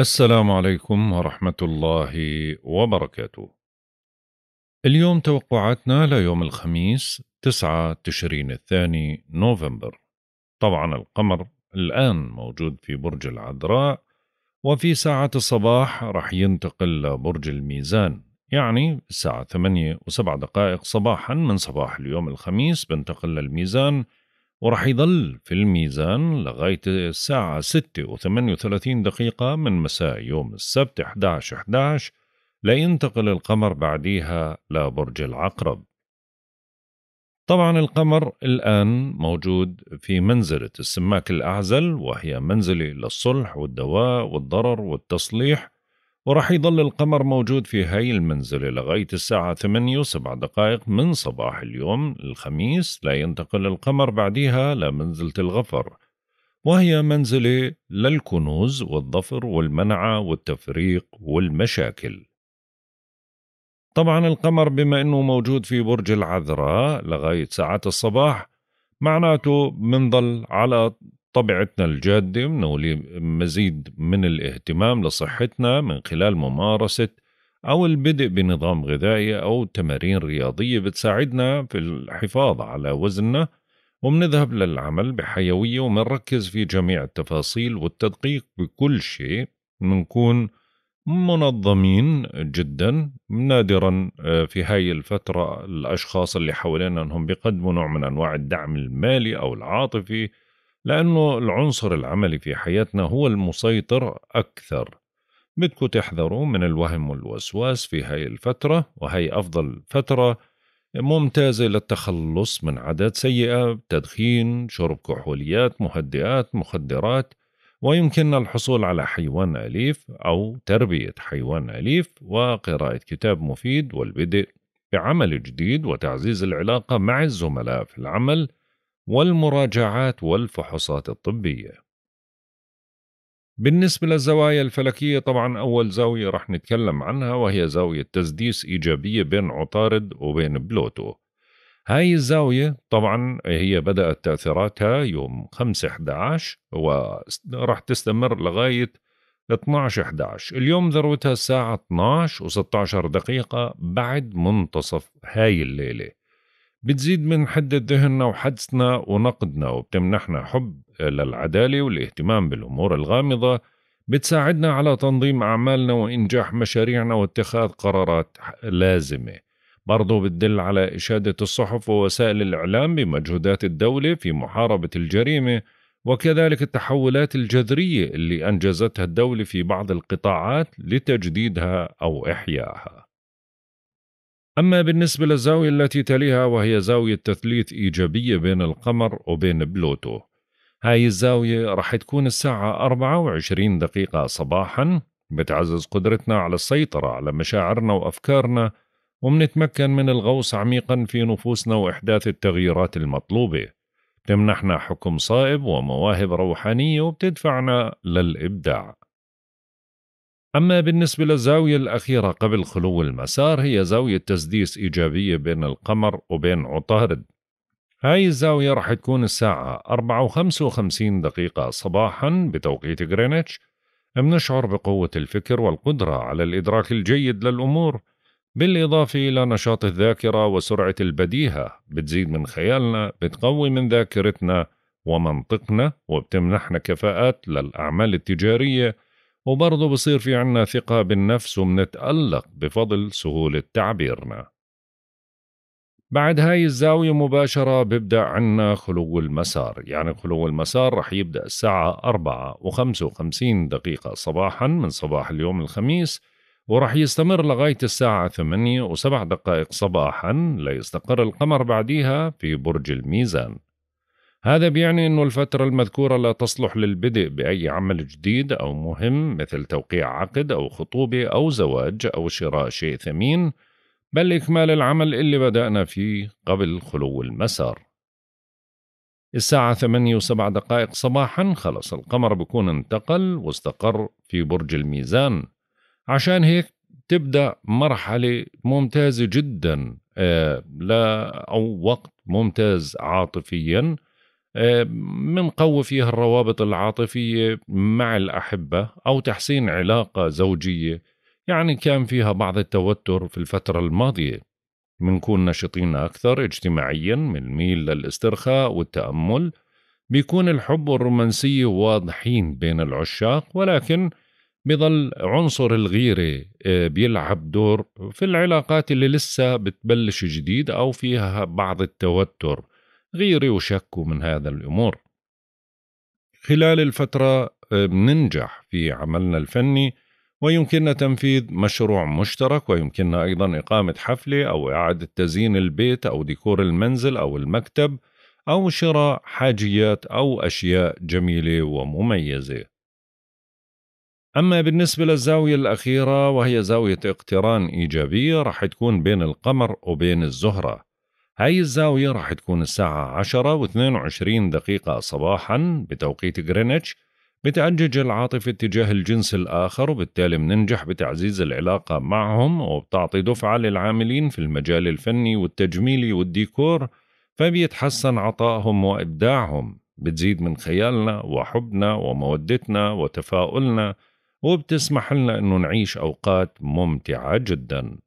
السلام عليكم ورحمة الله وبركاته. اليوم توقعاتنا ليوم الخميس 9 تشرين الثاني نوفمبر. طبعا القمر الآن موجود في برج العذراء وفي ساعة الصباح راح ينتقل لبرج الميزان يعني الساعة 8 و7 دقائق صباحا من صباح اليوم الخميس بنتقل للميزان ورح يظل في الميزان لغاية الساعة 6 و 38 دقيقة من مساء يوم السبت 11 11 لينتقل القمر بعديها لبرج العقرب طبعا القمر الآن موجود في منزلة السماك الأعزل وهي منزلة للصلح والدواء والضرر والتصليح وراح يظل القمر موجود في هاي المنزلة لغاية الساعة 8 وسبع دقائق من صباح اليوم الخميس لا ينتقل القمر بعدها لمنزلة الغفر وهي منزلة للكنوز والظفر والمنعة والتفريق والمشاكل طبعا القمر بما انه موجود في برج العذراء لغاية ساعات الصباح معناته منظل على طبيعتنا الجادة بنولي مزيد من الاهتمام لصحتنا من خلال ممارسة أو البدء بنظام غذائي أو تمارين رياضية بتساعدنا في الحفاظ على وزننا وبنذهب للعمل بحيوية وبنركز في جميع التفاصيل والتدقيق بكل شيء بنكون منظمين جدا نادرا آه، في هاي الفترة الأشخاص اللي حوالينا أنهم بيقدموا نوع من أنواع الدعم المالي أو العاطفي لأنه العنصر العملي في حياتنا هو المسيطر أكثر بدكم تحذروا من الوهم والوسواس في هاي الفترة وهي أفضل فترة ممتازة للتخلص من عادات سيئة تدخين شرب كحوليات مهدئات مخدرات ويمكننا الحصول على حيوان أليف أو تربية حيوان أليف وقراءة كتاب مفيد والبدء بعمل جديد وتعزيز العلاقة مع الزملاء في العمل والمراجعات والفحوصات الطبية. بالنسبة للزوايا الفلكية طبعا أول زاوية رح نتكلم عنها وهي زاوية تسديس إيجابية بين عطارد وبين بلوتو هاي الزاوية طبعا هي بدأت تأثيراتها يوم 5/11 ورح تستمر لغاية 12/11 اليوم ذروتها الساعة 12 و16 دقيقة بعد منتصف هاي الليلة بتزيد من حدة ذهننا وحدسنا ونقدنا وبتمنحنا حب للعدالة والاهتمام بالأمور الغامضة بتساعدنا على تنظيم أعمالنا وإنجاح مشاريعنا واتخاذ قرارات لازمة برضو بتدل على إشادة الصحف ووسائل الإعلام بمجهودات الدولة في محاربة الجريمة وكذلك التحولات الجذرية اللي أنجزتها الدولة في بعض القطاعات لتجديدها أو إحيائها أما بالنسبة للزاوية التي تليها وهي زاوية تثليث إيجابية بين القمر وبين بلوتو هاي الزاوية رح تكون الساعة 24 دقيقة صباحا بتعزز قدرتنا على السيطرة على مشاعرنا وأفكارنا ومنتمكن من الغوص عميقا في نفوسنا وإحداث التغييرات المطلوبة تمنحنا حكم صائب ومواهب روحانية وبتدفعنا للإبداع أما بالنسبة للزاوية الأخيرة قبل خلو المسار هي زاوية تسديس إيجابية بين القمر وبين عطارد هاي الزاوية رح تكون الساعة 4 و55 دقيقة صباحا بتوقيت غرينتش بنشعر بقوة الفكر والقدرة على الإدراك الجيد للأمور بالإضافة إلى نشاط الذاكرة وسرعة البديهة بتزيد من خيالنا بتقوي من ذاكرتنا ومنطقنا وبتمنحنا كفاءات للأعمال التجارية وبرضه بصير في عنا ثقة بالنفس ومنتألق بفضل سهولة تعبيرنا بعد هاي الزاوية مباشرة ببدأ عنا خلو المسار يعني خلو المسار رح يبدأ الساعة أربعة وخمسة وخمسين دقيقة صباحا من صباح اليوم الخميس ورح يستمر لغاية الساعة ثمانية وسبع دقائق صباحا ليستقر القمر بعديها في برج الميزان هذا بيعني أن الفترة المذكورة لا تصلح للبدء بأي عمل جديد أو مهم مثل توقيع عقد أو خطوبة أو زواج أو شراء شيء ثمين بل إكمال العمل اللي بدأنا فيه قبل خلو المسار الساعة ثمانية وسبع دقائق صباحا خلص القمر بكون انتقل واستقر في برج الميزان عشان هيك تبدأ مرحلة ممتازة جدا آه، لا أو وقت ممتاز عاطفيا آه، منقوي فيها الروابط العاطفية مع الأحبة أو تحسين علاقة زوجية يعني كان فيها بعض التوتر في الفترة الماضية منكون نشطين أكثر اجتماعيا ميل للاسترخاء والتأمل بيكون الحب والرومانسية واضحين بين العشاق ولكن بظل عنصر الغيرة آه، بيلعب دور في العلاقات اللي لسه بتبلش جديد أو فيها بعض التوتر غيري وشكوا من هذا الأمور خلال الفترة بننجح آه، في عملنا الفني ويمكننا تنفيذ مشروع مشترك ويمكننا أيضا إقامة حفلة أو إعادة تزيين البيت أو ديكور المنزل أو المكتب أو شراء حاجيات أو أشياء جميلة ومميزة. أما بالنسبة للزاوية الأخيرة وهي زاوية اقتران إيجابية رح تكون بين القمر وبين الزهرة هاي الزاوية راح تكون الساعة 10 و22 دقيقة صباحا بتوقيت غرينتش بتأجج العاطفة اتجاه الجنس الآخر وبالتالي مننجح بتعزيز العلاقة معهم وبتعطي دفعة للعاملين في المجال الفني والتجميلي والديكور فبيتحسن عطائهم وإبداعهم بتزيد من خيالنا وحبنا ومودتنا وتفاؤلنا وبتسمح لنا أنه نعيش أوقات ممتعة جداً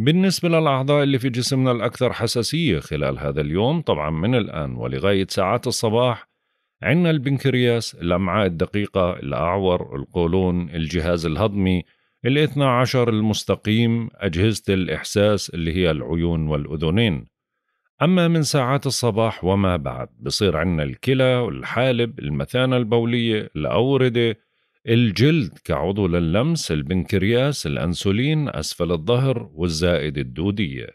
بالنسبة للأعضاء اللي في جسمنا الأكثر حساسية خلال هذا اليوم طبعا من الآن ولغاية ساعات الصباح عندنا البنكرياس الأمعاء الدقيقة الأعور القولون الجهاز الهضمي الاثنى عشر المستقيم أجهزة الإحساس اللي هي العيون والأذنين أما من ساعات الصباح وما بعد بصير عندنا الكلى والحالب المثانة البولية الأوردة الجلد كعضو للمس البنكرياس الأنسولين أسفل الظهر والزائد الدودية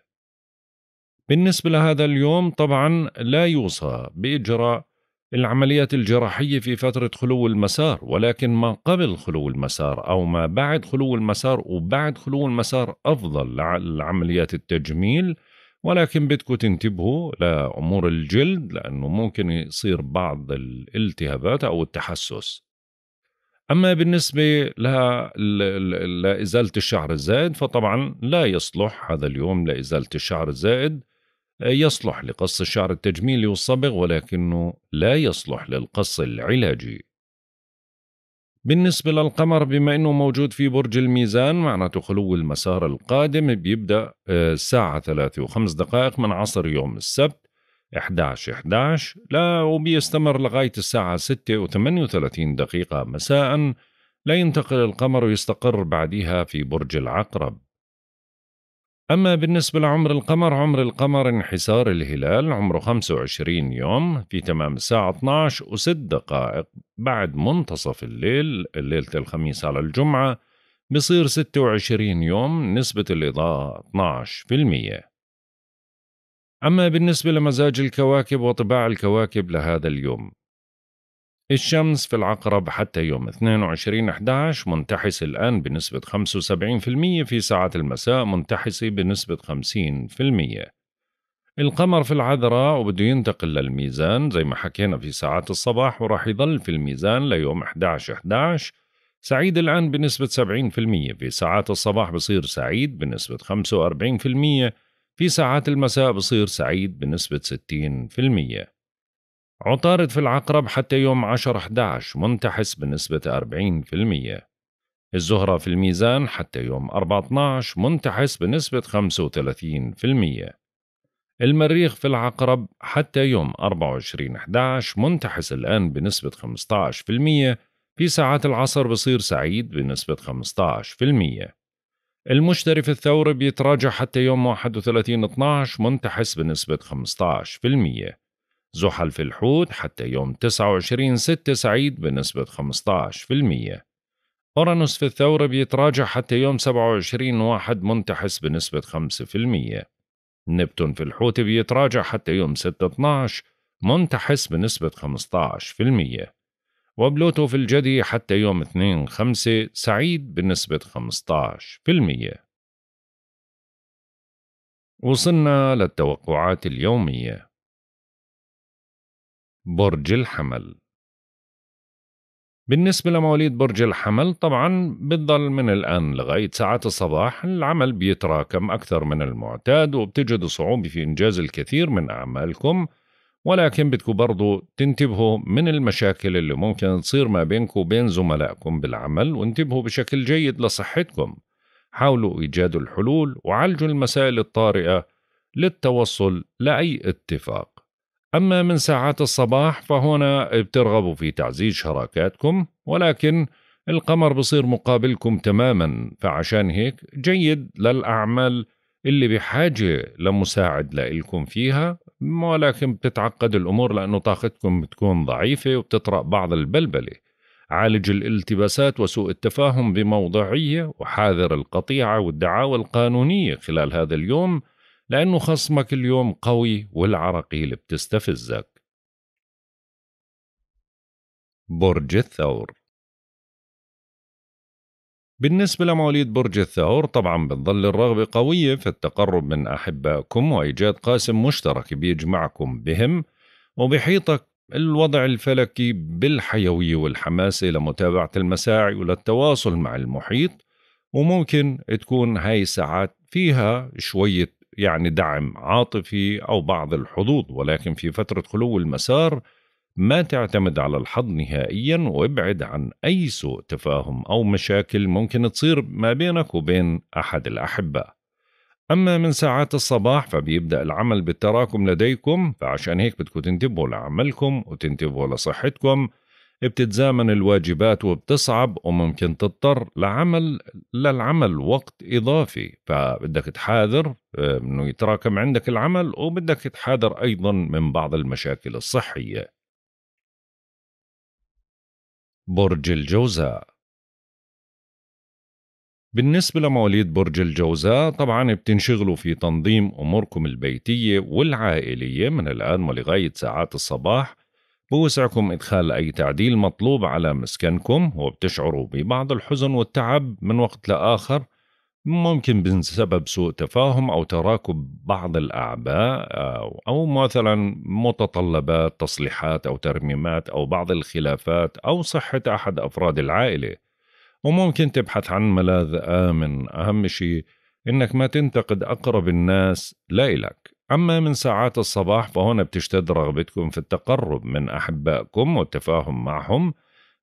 بالنسبة لهذا اليوم طبعا لا يوصى بإجراء العمليات الجراحية في فترة خلو المسار ولكن ما قبل خلو المسار أو ما بعد خلو المسار وبعد خلو المسار أفضل لعمليات التجميل ولكن بدكم تنتبهوا لأمور الجلد لأنه ممكن يصير بعض الالتهابات أو التحسس أما بالنسبة لإزالة الشعر الزائد فطبعا لا يصلح هذا اليوم لإزالة الشعر الزائد يصلح لقص الشعر التجميلي والصبغ ولكنه لا يصلح للقص العلاجي بالنسبة للقمر بما أنه موجود في برج الميزان معناته خلو المسار القادم بيبدأ آه، الساعة 3 و5 دقائق من عصر يوم السبت 11 11 لا وبيستمر لغاية الساعة 6 و 38 دقيقة مساء لينتقل القمر ويستقر بعدها في برج العقرب أما بالنسبة لعمر القمر عمر القمر انحسار الهلال عمره 25 يوم في تمام الساعة 12 و 6 دقائق بعد منتصف الليل ليلة الخميس على الجمعة بصير 26 يوم نسبة الإضاءة 12% أما بالنسبة لمزاج الكواكب وطباع الكواكب لهذا اليوم الشمس في العقرب حتى يوم 22/11 منتحس الآن بنسبة 75% في ساعات المساء منتحس بنسبة 50% القمر في العذراء وبده ينتقل للميزان زي ما حكينا في ساعات الصباح وراح يظل في الميزان ليوم 11/11 سعيد الآن بنسبة 70% في ساعات الصباح بصير سعيد بنسبة 45% في ساعات المساء بصير سعيد بنسبة 60% عطارد في العقرب حتى يوم 10-11 منتحس بنسبة 40% الزهرة في الميزان حتى يوم 14 منتحس بنسبة 35% المريخ في العقرب حتى يوم 24-11 منتحس الآن بنسبة 15% في ساعات العصر بصير سعيد بنسبة 15% المشتري في الثورة بيتراجع حتى يوم 31 12 منتحس بنسبة 15% زحل في الحوت حتى يوم 29 6 سعيد بنسبة 15% أورانوس في الثورة بيتراجع حتى يوم 27 واحد منتحس بنسبة 5% نبتون في الحوت بيتراجع حتى يوم 6 12 منتحس بنسبة 15% وبلوتو في الجدي حتى يوم 2 5 سعيد بنسبة 15% وصلنا للتوقعات اليومية برج الحمل بالنسبة لمواليد برج الحمل طبعا بتضل من الآن لغاية ساعات الصباح العمل بيتراكم أكثر من المعتاد وبتجدوا صعوبة في إنجاز الكثير من أعمالكم ولكن بدكم برضو تنتبهوا من المشاكل اللي ممكن تصير ما بينكم وبين زملائكم بالعمل وانتبهوا بشكل جيد لصحتكم حاولوا إيجاد الحلول وعالجوا المسائل الطارئة للتوصل لأي اتفاق أما من ساعات الصباح فهنا بترغبوا في تعزيز شراكاتكم ولكن القمر بصير مقابلكم تماما فعشان هيك جيد للأعمال اللي بحاجة لمساعد لإلكم فيها ولكن بتتعقد الأمور لأنه طاقتكم بتكون ضعيفة وبتطرأ بعض البلبلة عالج الالتباسات وسوء التفاهم بموضعية وحاذر القطيعة والدعاوى القانونية خلال هذا اليوم لأنه خصمك اليوم قوي والعراقيل بتستفزك برج الثور بالنسبة لمواليد برج الثور طبعا بتظل الرغبة قوية في التقرب من أحبائكم وإيجاد قاسم مشترك بيجمعكم بهم وبحيطك الوضع الفلكي بالحيوية والحماسة لمتابعة المساعي وللتواصل مع المحيط وممكن تكون هاي ساعات فيها شوية يعني دعم عاطفي أو بعض الحظوظ ولكن في فترة خلو المسار ما تعتمد على الحظ نهائيا وابعد عن أي سوء تفاهم أو مشاكل ممكن تصير ما بينك وبين أحد الأحبة أما من ساعات الصباح فبيبدأ العمل بالتراكم لديكم فعشان هيك بدكم تنتبهوا لعملكم وتنتبهوا لصحتكم بتتزامن الواجبات وبتصعب وممكن تضطر لعمل للعمل وقت إضافي فبدك تحاذر آه، أنه يتراكم عندك العمل وبدك تحاذر أيضا من بعض المشاكل الصحية برج الجوزاء بالنسبة لمواليد برج الجوزاء طبعا بتنشغلوا في تنظيم أموركم البيتية والعائلية من الآن ولغاية ساعات الصباح بوسعكم إدخال أي تعديل مطلوب على مسكنكم وبتشعروا ببعض الحزن والتعب من وقت لآخر ممكن بسبب سوء تفاهم او تراكب بعض الاعباء آه، او مثلا متطلبات تصليحات او ترميمات او بعض الخلافات او صحه احد افراد العائله وممكن تبحث عن ملاذ امن اهم شيء انك ما تنتقد اقرب الناس لإلك اما من ساعات الصباح فهنا بتشتد رغبتكم في التقرب من احبائكم والتفاهم معهم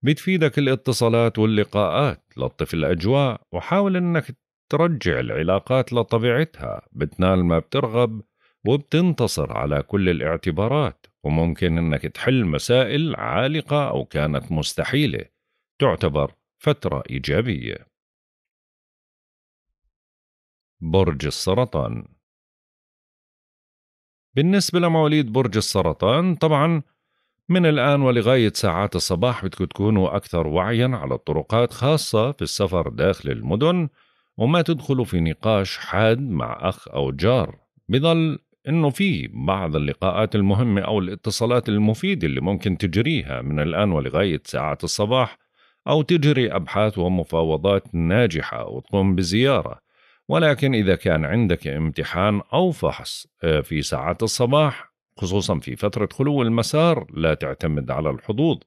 بتفيدك الاتصالات واللقاءات لطف الأجواء وحاول أنك بترجع العلاقات لطبيعتها بتنال ما بترغب وبتنتصر على كل الاعتبارات وممكن انك تحل مسائل عالقة او كانت مستحيلة تعتبر فترة ايجابية برج السرطان بالنسبة لمواليد برج السرطان طبعا من الآن ولغاية ساعات الصباح بدكم تكونوا أكثر وعيا على الطرقات خاصة في السفر داخل المدن وما تدخل في نقاش حاد مع أخ أو جار بضل انه في بعض اللقاءات المهمه او الاتصالات المفيده اللي ممكن تجريها من الان ولغايه ساعات الصباح او تجري ابحاث ومفاوضات ناجحه وتقوم بزياره ولكن اذا كان عندك امتحان او فحص آه، في ساعات الصباح خصوصا في فتره خلو المسار لا تعتمد على الحظوظ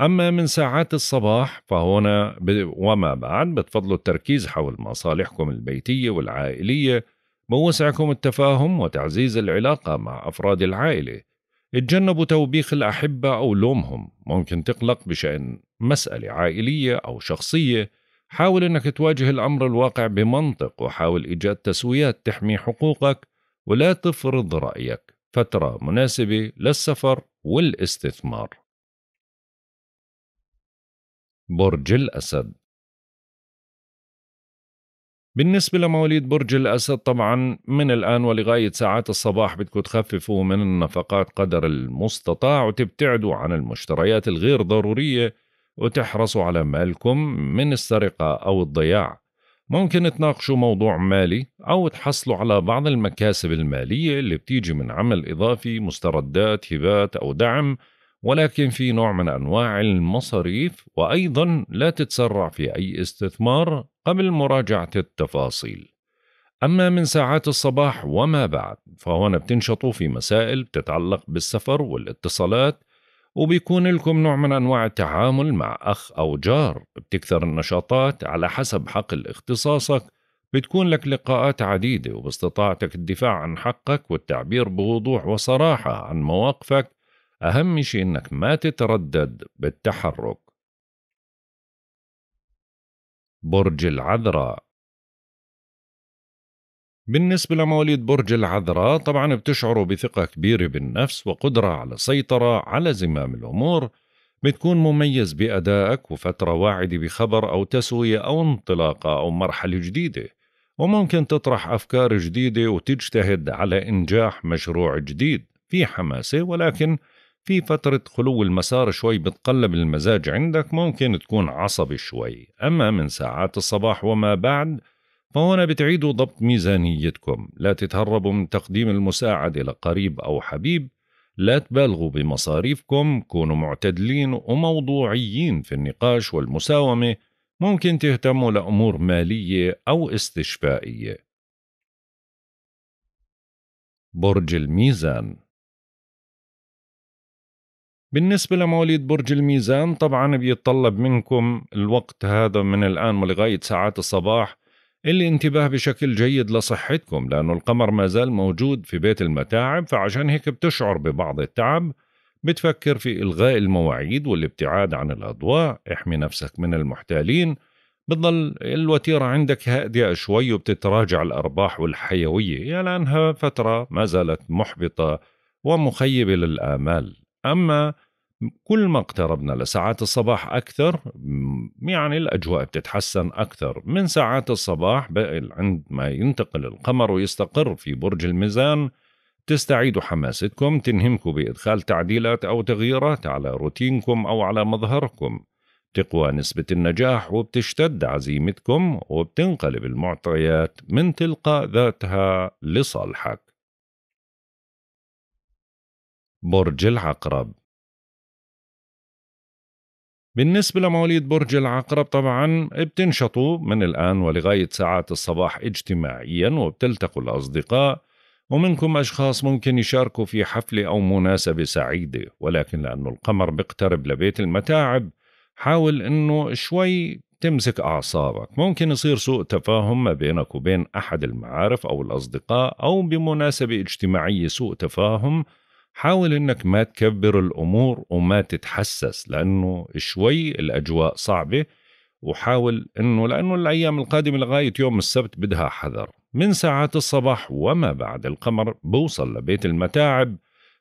أما من ساعات الصباح فهنا وما بعد بتفضلوا التركيز حول مصالحكم البيتية والعائلية بوسعكم التفاهم وتعزيز العلاقة مع أفراد العائلة اتجنبوا توبيخ الأحبة أو لومهم ممكن تقلق بشأن مسألة عائلية أو شخصية حاول أنك تواجه الأمر الواقع بمنطق وحاول إيجاد تسويات تحمي حقوقك ولا تفرض رأيك فترة مناسبة للسفر والاستثمار برج الأسد بالنسبة لمواليد برج الأسد طبعا من الآن ولغاية ساعات الصباح بدكم تخففوا من النفقات قدر المستطاع وتبتعدوا عن المشتريات الغير ضرورية وتحرصوا على مالكم من السرقة أو الضياع ممكن تناقشوا موضوع مالي أو تحصلوا على بعض المكاسب المالية اللي بتيجي من عمل إضافي مستردات هبات أو دعم ولكن في نوع من انواع المصاريف وايضا لا تتسرع في اي استثمار قبل مراجعه التفاصيل أما من ساعات الصباح وما بعد فهون بتنشطوا في مسائل بتتعلق بالسفر والاتصالات وبيكون لكم نوع من أنواع التعامل مع أخ أو جار بتكثر النشاطات على حسب حقل اختصاصك بتكون لك لقاءات عديدة وباستطاعتك الدفاع عن حقك والتعبير بوضوح وصراحة عن مواقفك أهم شيء إنك ما تتردد بالتحرك برج العذراء بالنسبة لمواليد برج العذراء طبعا بتشعروا بثقة كبيرة بالنفس وقدرة على السيطرة على زمام الأمور بتكون مميز بأدائك وفترة واعدة بخبر أو تسوية أو انطلاقة أو مرحلة جديدة وممكن تطرح أفكار جديدة وتجتهد على إنجاح مشروع جديد في حماسة ولكن في فترة خلو المسار شوي بتقلب المزاج عندك ممكن تكون عصبي شوي أما من ساعات الصباح وما بعد فهنا بتعيدوا ضبط ميزانيتكم لا تتهربوا من تقديم المساعدة لقريب أو حبيب لا تبالغوا بمصاريفكم كونوا معتدلين وموضوعيين في النقاش والمساومة ممكن تهتموا لأمور مالية أو استشفائية برج الميزان بالنسبة لمواليد برج الميزان طبعا بيتطلب منكم الوقت هذا من الآن ولغاية ساعات الصباح الانتباه بشكل جيد لصحتكم لأنه القمر ما زال موجود في بيت المتاعب فعشان هيك بتشعر ببعض التعب بتفكر في إلغاء المواعيد والابتعاد عن الأضواء احمي نفسك من المحتالين بتضل الوتيرة عندك هادئة شوي وبتتراجع الأرباح والحيوية يا لأنها فترة ما زالت محبطة ومخيبة للآمال أما كل ما اقتربنا لساعات الصباح أكثر يعني الأجواء بتتحسن أكثر من ساعات الصباح عندما ينتقل القمر ويستقر في برج الميزان تستعيدوا حماستكم تنهمكم بإدخال تعديلات أو تغييرات على روتينكم أو على مظهركم تقوى نسبة النجاح وبتشتد عزيمتكم وبتنقلب المعطيات من تلقاء ذاتها لصالحك برج العقرب بالنسبة لمواليد برج العقرب طبعا بتنشطوا من الآن ولغاية ساعات الصباح اجتماعيا وبتلتقوا الأصدقاء ومنكم أشخاص ممكن يشاركوا في حفلة أو مناسبة سعيدة ولكن لأنه القمر بيقترب لبيت المتاعب حاول أنه شوي تمسك أعصابك ممكن يصير سوء تفاهم ما بينك وبين أحد المعارف أو الأصدقاء أو بمناسبة اجتماعية سوء تفاهم حاول انك ما تكبر الامور وما تتحسس لانه شوي الاجواء صعبه وحاول انه لانه الايام القادمه لغايه يوم السبت بدها حذر من ساعات الصباح وما بعد القمر بوصل لبيت المتاعب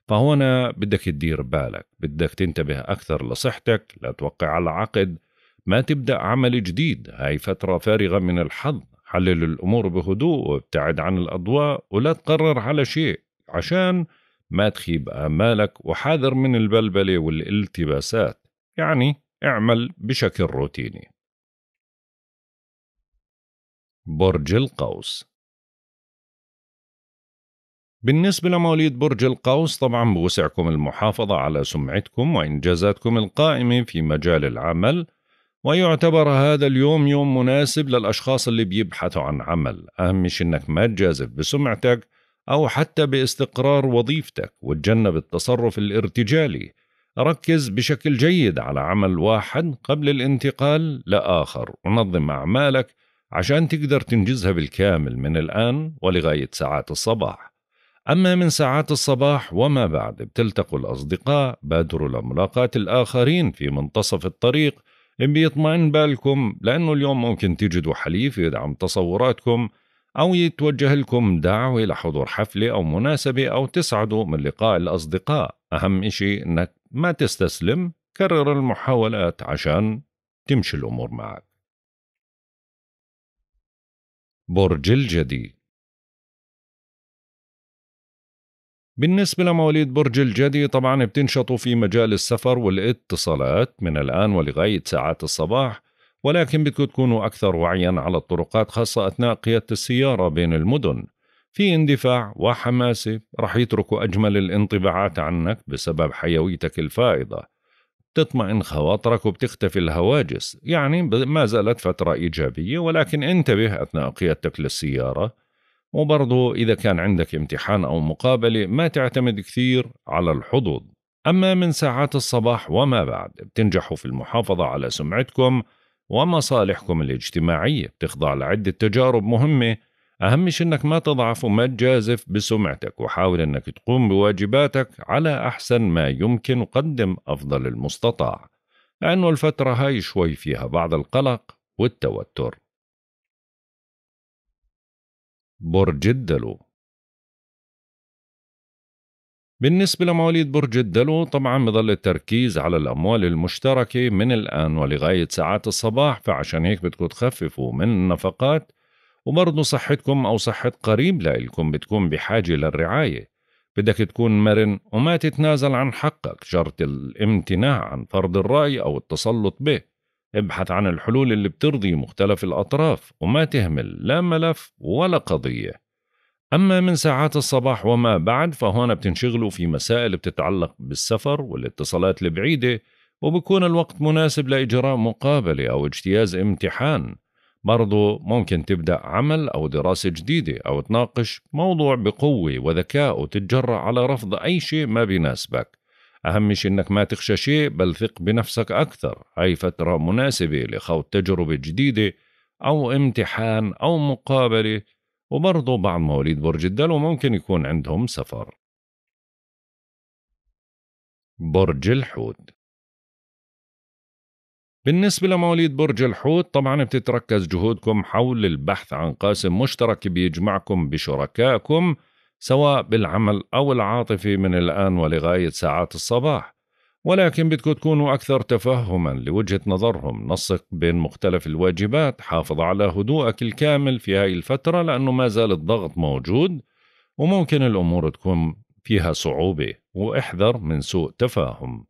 فهنا بدك تدير بالك بدك تنتبه أكثر لصحتك لا توقع على عقد ما تبدأ عمل جديد هاي فترة فارغة من الحظ حلل الأمور بهدوء وابتعد عن الأضواء ولا تقرر على شيء عشان ما تخيب آمالك وحاذر من البلبلة والالتباسات يعني اعمل بشكل روتيني برج القوس بالنسبة لمواليد برج القوس طبعا بوسعكم المحافظة على سمعتكم وإنجازاتكم القائمة في مجال العمل ويعتبر هذا اليوم يوم مناسب للأشخاص اللي بيبحثوا عن عمل أهم شيء إنك ما تجازف بسمعتك أو حتى باستقرار وظيفتك وتجنب التصرف الارتجالي ركز بشكل جيد على عمل واحد قبل الانتقال لآخر ونظم أعمالك عشان تقدر تنجزها بالكامل من الآن ولغاية ساعات الصباح أما من ساعات الصباح وما بعد بتلتقوا الأصدقاء بادروا لملاقاة الآخرين في منتصف الطريق بيطمئن بالكم لأنه اليوم ممكن تجدوا حليف يدعم تصوراتكم أو يتوجه لكم دعوة لحضور حفلة أو مناسبة أو تسعدوا من لقاء الأصدقاء أهم إشي أنك ما تستسلم كرر المحاولات عشان تمشي الأمور معك برج الجدي بالنسبة لمواليد برج الجدي طبعا بتنشطوا في مجال السفر والاتصالات من الآن ولغاية ساعات الصباح ولكن بدكم تكونوا أكثر وعيا على الطرقات خاصة أثناء قيادة السيارة بين المدن في اندفاع وحماسة رح يتركوا أجمل الانطباعات عنك بسبب حيويتك الفائضة تطمئن خواطرك وبتختفي الهواجس يعني ما زالت فترة إيجابية ولكن انتبه أثناء قيادتك للسيارة وبرضه إذا كان عندك امتحان أو مقابلة ما تعتمد كثير على الحظوظ أما من ساعات الصباح وما بعد بتنجحوا في المحافظة على سمعتكم ومصالحكم الاجتماعية بتخضع لعدة تجارب مهمة أهم شيء أنك ما تضعف وما تجازف بسمعتك وحاول أنك تقوم بواجباتك على أحسن ما يمكن وقدم أفضل المستطاع لأنه الفترة هاي شوي فيها بعض القلق والتوتر برج الدلو بالنسبة لمواليد برج الدلو طبعا بضل التركيز على الأموال المشتركة من الآن ولغاية ساعات الصباح فعشان هيك بدكم تخففوا من النفقات وبرضه صحتكم أو صحة قريب لإلكم بتكون بحاجة للرعاية بدك تكون مرن وما تتنازل عن حقك شرط الامتناع عن فرض الرأي أو التسلط به ابحث عن الحلول اللي بترضي مختلف الأطراف وما تهمل لا ملف ولا قضية أما من ساعات الصباح وما بعد فهون بتنشغلوا في مسائل بتتعلق بالسفر والاتصالات البعيدة وبكون الوقت مناسب لإجراء مقابلة أو اجتياز امتحان برضو ممكن تبدأ عمل أو دراسة جديدة أو تناقش موضوع بقوة وذكاء وتتجرأ على رفض أي شيء ما بيناسبك أهم شيء إنك ما تخشى شيء بل ثق بنفسك أكثر أي فترة مناسبة لخوض تجربة جديدة أو امتحان أو مقابلة وبرضه بعض مواليد برج الدلو ممكن يكون عندهم سفر برج الحوت بالنسبة لمواليد برج الحوت طبعا بتتركز جهودكم حول البحث عن قاسم مشترك بيجمعكم بشركائكم سواء بالعمل أو العاطفي من الآن ولغاية ساعات الصباح ولكن بدكم تكونوا أكثر تفهما لوجهة نظرهم نسق بين مختلف الواجبات حافظ على هدوءك الكامل في هاي الفترة لأنه ما زال الضغط موجود وممكن الأمور تكون فيها صعوبة واحذر من سوء تفاهم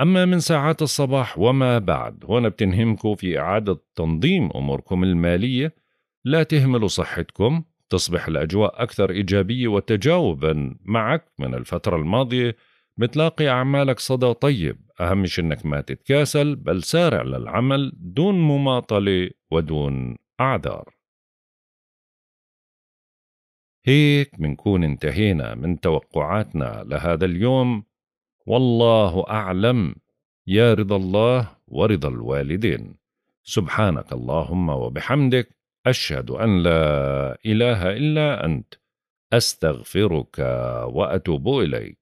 أما من ساعات الصباح وما بعد هنا بتنهمكم في إعادة تنظيم أموركم المالية لا تهملوا صحتكم تصبح الأجواء أكثر إيجابية وتجاوبا معك من الفترة الماضية بتلاقي أعمالك صدى طيب أهم شي إنك ما تتكاسل بل سارع للعمل دون مماطلة ودون أعذار هيك منكون انتهينا من توقعاتنا لهذا اليوم والله أعلم يا رضا الله ورضا الوالدين سبحانك اللهم وبحمدك أشهد أن لا إله إلا أنت أستغفرك وأتوب إليك